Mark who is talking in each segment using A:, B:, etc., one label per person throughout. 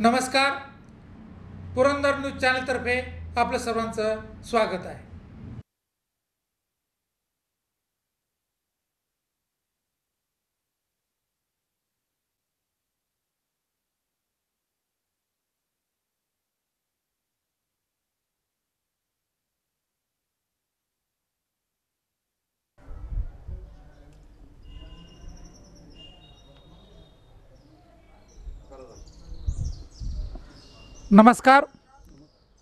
A: नमस्कार पुरंदर न्यूज चॅनलतर्फे आपलं सर्वांचं स्वागत आहे नमस्कार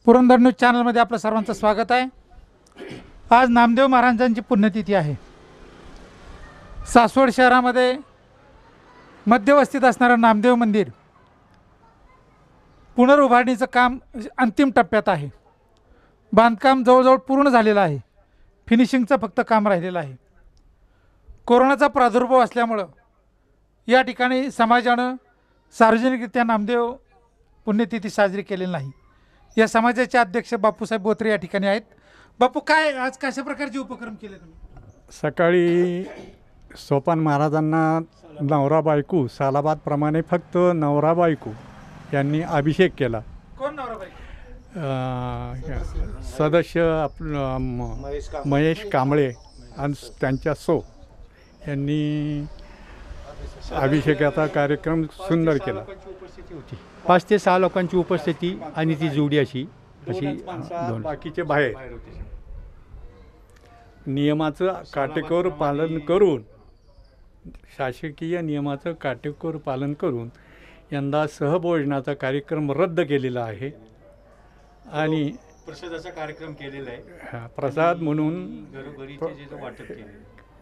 A: पुरंदर न्यूज चॅनलमध्ये आपलं सर्वांचं स्वागत आहे आज नामदेव महाराजांची पुण्यतिथी आहे सासवड शहरामध्ये मध्यवस्थित असणारं नामदेव मंदिर पुनर्उभारणीचं काम अंतिम टप्प्यात आहे बांधकाम जवळजवळ पूर्ण झालेलं आहे फिनिशिंगचं फक्त काम राहिलेलं आहे कोरोनाचा प्रादुर्भाव असल्यामुळं या ठिकाणी समाजानं सार्वजनिकरित्या नामदेव पुण्यतिथी साजरी केलेली नाही या समाजाचे अध्यक्ष बापूसाहेब बोत्रे या ठिकाणी आहेत बापू काय आज कशा प्रकारचे उपक्रम केले तुम्ही
B: सकाळी सोपान महाराजांना नवरा बायकू सालाबादप्रमाणे फक्त नवरा बायकू यांनी अभिषेक केला कोण सदस्य आप महेश कांबळे आणि त्यांच्या सो
C: यांनी अभिषेकाचा कार्यक्रम सुंदर केला उपस्थिती होती पाच ते सहा लोकांची उपस्थिती आणि ती जोडी अशी अशी
B: बाकीचे बाहेर
C: नियमाचं काटेकोर पालन करून
B: शासकीय नियमाचं काटेकोर पालन करून यंदा सहभोजनाचा कार्यक्रम रद्द केलेला आहे आणि
C: प्रसादाचा कार्यक्रम केलेला आहे हा प्रसाद म्हणून वाटप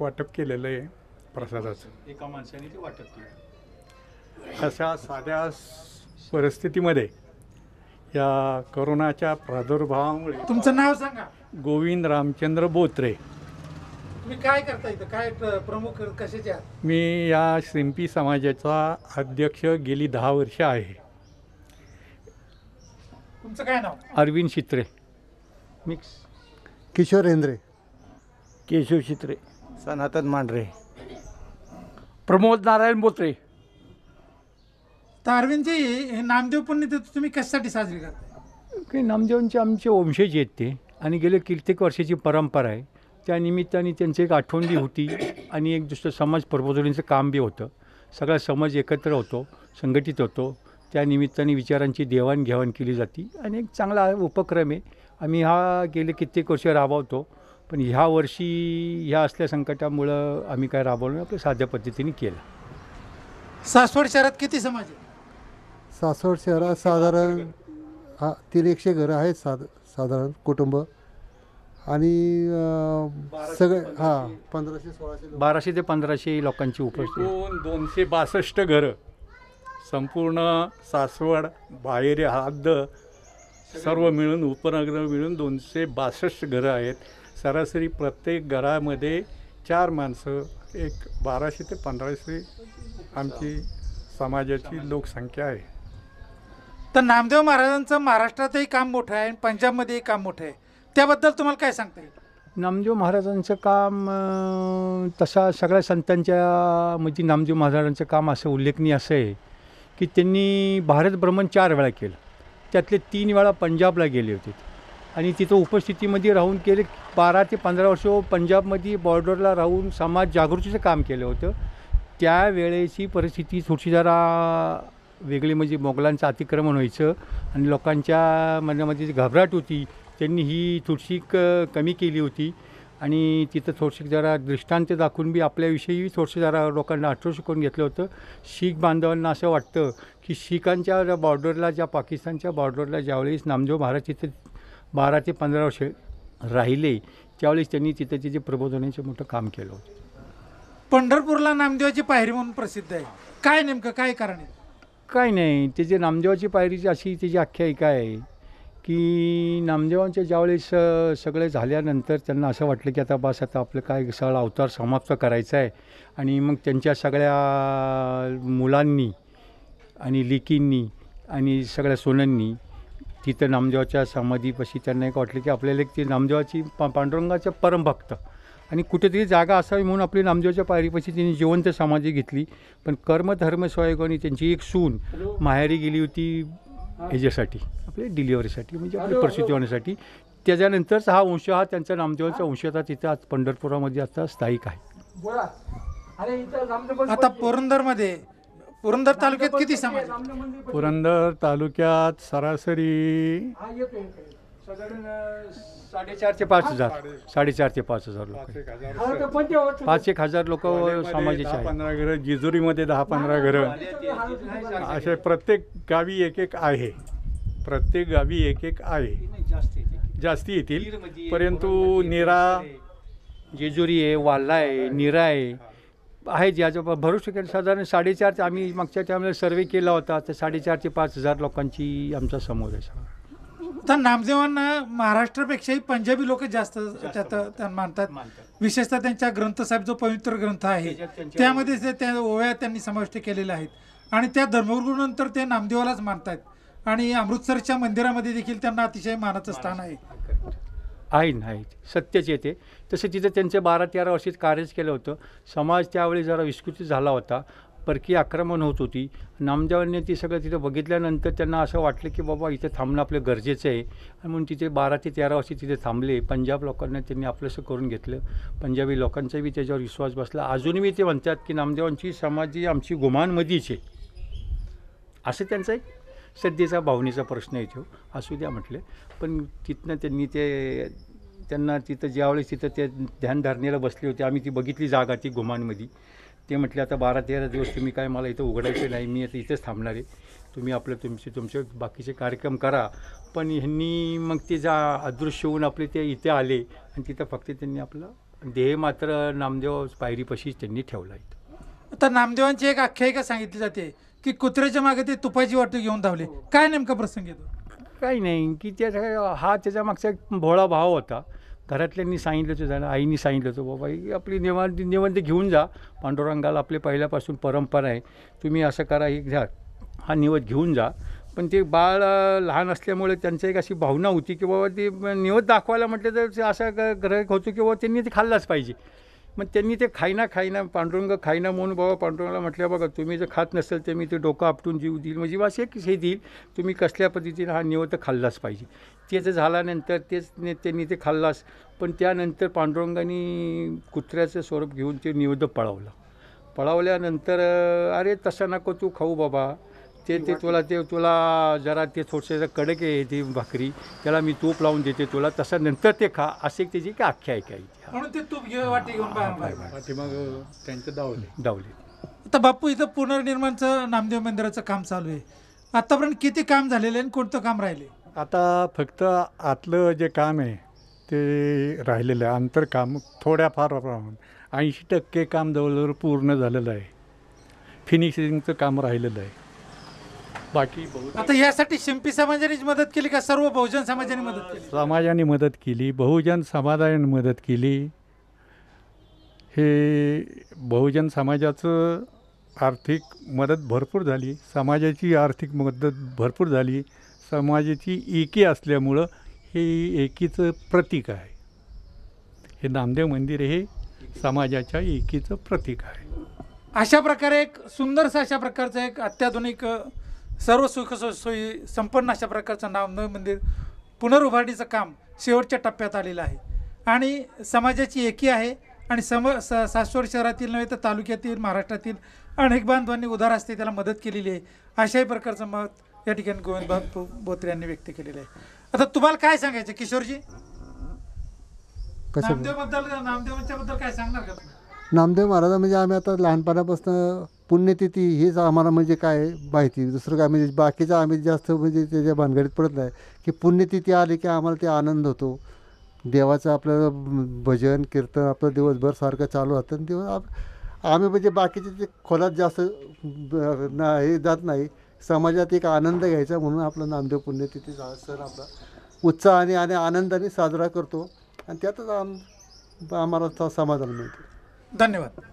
B: वाटप केलेलं आहे प्रसादाचं
C: एका माणसाने ते वाटप केलं अशा साध्या
B: परिस्थितीमध्ये या करोनाच्या प्रादुर्भावामुळे तुमचं नाव सांगा गोविंद रामचंद्र बोत्रे
A: तुम्ही काय करता इथं काय प्रमुख कशाचे
B: मी या सिंपी समाजाचा अध्यक्ष गेली दहा वर्ष आहे
A: तुमचं काय नाव
C: अरविंद शित्रे
B: मिक्स किशोर हेंद्रे केशव शित्रे सनातन मांढरे
C: प्रमोद नारायण बोत्रे
A: तर अरविंदजी हे नामदेव पुण्य तुम्ही कशासाठी साजरी करता
C: काही नामदेवांचे आमचे वंशज आहेत ते आणि गेले कित्येक वर्षाची परंपरा आहे त्या निमित्ताने त्यांची एक आठवण बी होती आणि एक दुसरं समाज प्रबोधनीचं काम बी होतं सगळा समाज एकत्र होतो संघटित होतो त्या निमित्ताने विचारांची देवाणघेवाण केली जाते आणि एक चांगला उपक्रम आहे आम्ही हा गेले कित्येक वर्ष राबवतो पण ह्या वर्षी ह्या असल्या संकटामुळं आम्ही काय राबवलं आपल्या
A: साध्या पद्धतीने केलं सासवड शहरात किती समाज आहे सासवड
B: शहरात साधारण हा तीन एकशे घरं आहेत साध साधारण कुटुंब आणि सगळे हां पंधराशे
C: सोळाशे बाराशे ते पंधराशे
B: लोकांची उपस्थिती दोन दोनशे बासष्ट घरं संपूर्ण सासवड बाहेर हाद सर्व मिळून उपनगर मिळून दोनशे बासष्ट घरं आहेत सरासरी प्रत्येक घरामध्ये चार माणसं एक बाराशे ते पंधराशे आमची समाजाची लोकसंख्या आहे
A: तर नामदेव महाराजांचं महाराष्ट्रातही काम मोठं आहे आणि पंजाबमध्येही काम मोठं आहे त्याबद्दल तुम्हाला काय सांगता
C: येईल नामदेव महाराजांचं काम तसा सगळ्या संतांच्या म्हणजे नामदेव महाराजांचं काम असं उल्लेखनीय असं आहे की त्यांनी भारत भ्रमण चार वेळा केलं त्यातले तीन वेळा पंजाबला गेले होते आणि तिथं उपस्थितीमध्ये राहून केले बारा ते पंधरा वर्ष पंजाबमध्ये बॉर्डरला राहून समाज जागृतीचं काम केलं होतं त्यावेळेची परिस्थिती थोडीशी जरा वेगळी म्हणजे मोगलांचं अतिक्रमण व्हायचं आणि लोकांच्या मनामध्ये जी घबराट होती त्यांनी ही थोडीशी कमी केली होती आणि तिथं थोडशी जरा दृष्टांत दाखवून बी आपल्याविषयी थोडंसं जरा लोकांना आठवशी करून घेतलं होतं शीख बांधवांना असं वाटतं की शिखांच्या बॉर्डरला ज्या पाकिस्तानच्या बॉर्डरला ज्यावेळेस नामदेव महाराज तिथे बारा ते पंधरा वर्ष राहिले त्यावेळेस त्यांनी तिथं जे प्रबोधनाचं मोठं काम केलं होतं
A: पंढरपूरला नामदेवाची पायरी म्हणून प्रसिद्ध आहे काय नेमकं काय कारण आहे
C: काय नाही त्याचे नामदेवाची पायरीची अशी त्याची आख्यायिका आहे की नामदेवांच्या ज्यावेळेस सगळे झाल्यानंतर त्यांना असं वाटलं की आता बस आता आपलं काय सळ अवतार समाप्त करायचा आहे आणि मग त्यांच्या सगळ्या मुलांनी आणि लिकींनी आणि सगळ्या सोनंनी तिथं नामदेवाच्या समाधीपाशी त्यांना एक वाटलं की आपल्याला एक ते नामदेवाची पा पांडुरंगाचं परमभक्त आणि कुठेतरी जागा असावी म्हणून आपली नामदेवच्या पायरीपाशी त्यांनी जिवंत समाधी घेतली पण कर्मधर्म स्वयंगाने त्यांची एक सून माहेरी गेली होती ह्याच्यासाठी आपल्या डिलिव्हरीसाठी म्हणजे आपल्या प्रसूती होण्यासाठी त्याच्यानंतरच हा वंश हा त्यांचा नामदेवाचा वंश आता तिथं आज पंढरपुरामध्ये आता स्थायिक
A: आहे आता पुरंदरमध्ये पुरंदर तालुक्यात किती समाज
C: पुरंदर
B: तालुक्यात सरासरी
C: साडेचार ते पाच हजार
B: साडेचार ते पाच हजार लोक पाच एक हजार लोक सामाजिक पंधरा घरं जेजुरीमध्ये दहा पंधरा घरं असे प्रत्येक गावी एक एक आहे प्रत्येक गावी एक एक आहे जास्त जास्ती येतील
C: म्हणजे परंतु म्हणजे निरा जेजुरी आहे वाल्हा आहे निरा आहे आहे ज्याच्या भरू शकेल साधारण साडेचार ते- आम्ही मागच्या टायमाला सर्वे केला होता तर साडेचार ते पाच हजार लोकांची आमचा समोर आहे सगळा
A: तर नामदेवांना महाराष्ट्रापेक्षाही पंजाबी लोक जास्त त्यात मानतात विशेषतः त्यांच्या ग्रंथसाहेब जो पवित्र ग्रंथ आहे त्यामध्ये ते त्या ओव्या त्यांनी समाविष्ट केलेल्या आहेत आणि त्या नंतर ते नामदेवालाच मानतात आणि अमृतसरच्या मंदिरामध्ये देखील त्यांना अतिशय मानाचं स्थान आहे
C: आहे ना सत्यच येते तसं तिथं त्यांचं बारा तेरा वर्षात कार्यच केलं होतं समाज त्यावेळी जरा विस्कृत झाला होता परकीय आक्रमण होत होती नामदेवांनी ती सगळं तिथं बघितल्यानंतर त्यांना असं वाटलं की बाबा इथे थांबणं आपलं गरजेचं आहे आणि म्हणून तिथे बारा ते तेरा वर्षी तिथे थांबले पंजाब लोकांना त्यांनी आपलंसं करून घेतलं पंजाबी लोकांचाही त्याच्यावर विश्वास बसला अजूनही ते म्हणतात की नामदेवांची समाजी आमची गुमानमधीच आहे असं त्यांचा एक सध्याचा भावनेचा प्रश्न आहे तो असू द्या म्हटले पण तिथनं त्यांनी ते त्यांना तिथं ज्यावेळेस तिथं ते ध्यानधारणेला बसले होते आम्ही ती बघितली जागा ती गुमानमध्ये ते म्हटले आता बारा तेरा दिवस तुम्ही काय मला इथं उघडायचं नाही मी आता इथेच थांबणार आहे तुम्ही आपलं तुमचे तुमचे बाकीचे कार्यक्रम करा पण ह्यांनी मग ते जा अदृश्य होऊन आपले ते इथे आले आणि तिथं फक्त त्यांनी आपलं देह मात्र नामदेव पायरीपाशीच त्यांनी ठेवला इथं
A: आता नामदेवांची एक आख्यायिका सांगितली जाते की कुत्र्याच्या मागे ते तुपाची वाटू घेऊन धावले काय नेमका प्रसंग येतो
C: काही नाही की त्या हा त्याच्या मागचा भोळा भाव होता घरातल्यांनी सांगितलं होतं जाणं आईनी सांगितलं होतं बाबा ही आपली निवांत निवांत घेऊन जा पांडुरंगाला आपले पहिल्यापासून परंपरा आहे तुम्ही असं करा एक घ्या हा निवत घेऊन जा पण ते बाळ लहान असल्यामुळे त्यांची एक अशी भावना होती की बाबा ती निवत दाखवायला म्हटलं तर असं ग्रह होतो की बाबा त्यांनी ते खाल्लाच पाहिजे मग त्यांनी ते खायना खायना पांडुरंग खायना म्हणून बाबा पांडुरंगाला म्हटलं बघा तुम्ही जर खात नसेल तर मी ते डोकं आपटून जीव देईल म्हणजे जीवास एक हे देईल तुम्ही कसल्या पद्धतीने हा निवत खाल्लाच पाहिजे तेच झाल्यानंतर तेच ने त्यांनी ते खाल्लास पण त्यानंतर पांडुरंगाने कुत्र्याचं स्वरूप घेऊन ते निवेद पळावलं पळावल्यानंतर अरे तसा नको तू खाऊ बाबा ते ते तुला ते तुला जरा ते थोडंसं कडक आहे ती भाकरी त्याला मी तूप लावून देते तुला तसं नंतर ते खा असे त्याची काय आख्या आहे
A: म्हणून ते तूप घेऊन वाटी घेऊन ते मग त्यांचं दावले दावले आता बापू इथं पुनर्निर्माणचं नामदेव मंदिराचं काम चालू आहे आतापर्यंत किती काम झालेलं आहे आणि कोणतं काम राहिले
B: आता फक्त आतलं जे काम आहे ते राहिलेलं आहे काम थोड्याफार राहून ऐंशी टक्के काम जवळजवळ पूर्ण झालेलं आहे फिनिशिंगचं काम राहिलेलं आहे बाकी आता
A: यासाठी शिंपी समाजानेच मदत केली का सर्व बहुजन समाजाने मदत केली
B: समाजाने मदत केली बहुजन समाजाने मदत केली हे बहुजन समाजाचं आर्थिक मदत भरपूर झाली समाजाची आर्थिक मदत भरपूर झाली समाजाची एकी असल्यामुळं हे एकीचं प्रतीक आहे हे नामदेव मंदिर हे समाजाच्या एकीचं प्रतीक आहे
A: अशा प्रकारे एक सुंदरसं अशा प्रकारचं एक अत्याधुनिक सर्व सुख सोयी संपन्न अशा प्रकारचं नामदेव मंदिर पुनरुभारणीचं काम शेवटच्या टप्प्यात आलेलं आहे आणि समाजाची एकी आहे आणि सम स सासवड शहरातील नव्हे तर तालुक्यातील महाराष्ट्रातील अनेक बांधवांनी उदार असते त्याला मदत केलेली आहे अशाही प्रकारचं मत या ठिकाणी गोविंद बोत्रे यांनी व्यक्त केलेलं आहे आता तुम्हाला काय सांगायचं किशोरजी नामदेव बद्दल काय सांगणार का
B: नामदेव महाराज म्हणजे आम्ही आता लहानपणापासून पुण्यतिथी हेच आम्हाला म्हणजे काय माहिती दुसरं काय म्हणजे बाकीचं आम्ही जास्त म्हणजे त्याच्या भानगडीत पडत नाही की पुण्यतिथी आली की आम्हाला ते आनंद होतो देवाचं आपल्याला भजन कीर्तन आपलं दिवसभर सारखं चालू राहतं आणि दिवस आम्ही म्हणजे बाकीचे ते खोलात जास्त ना हे जात नाही समाजात एक आनंद घ्यायचा म्हणून आपलं नामदेव पुण्यतिथी सण आपला उत्साहाने आणि आनंदाने साजरा करतो आणि त्यातच आम आम्हाला समाधान मिळतो
A: धन्यवाद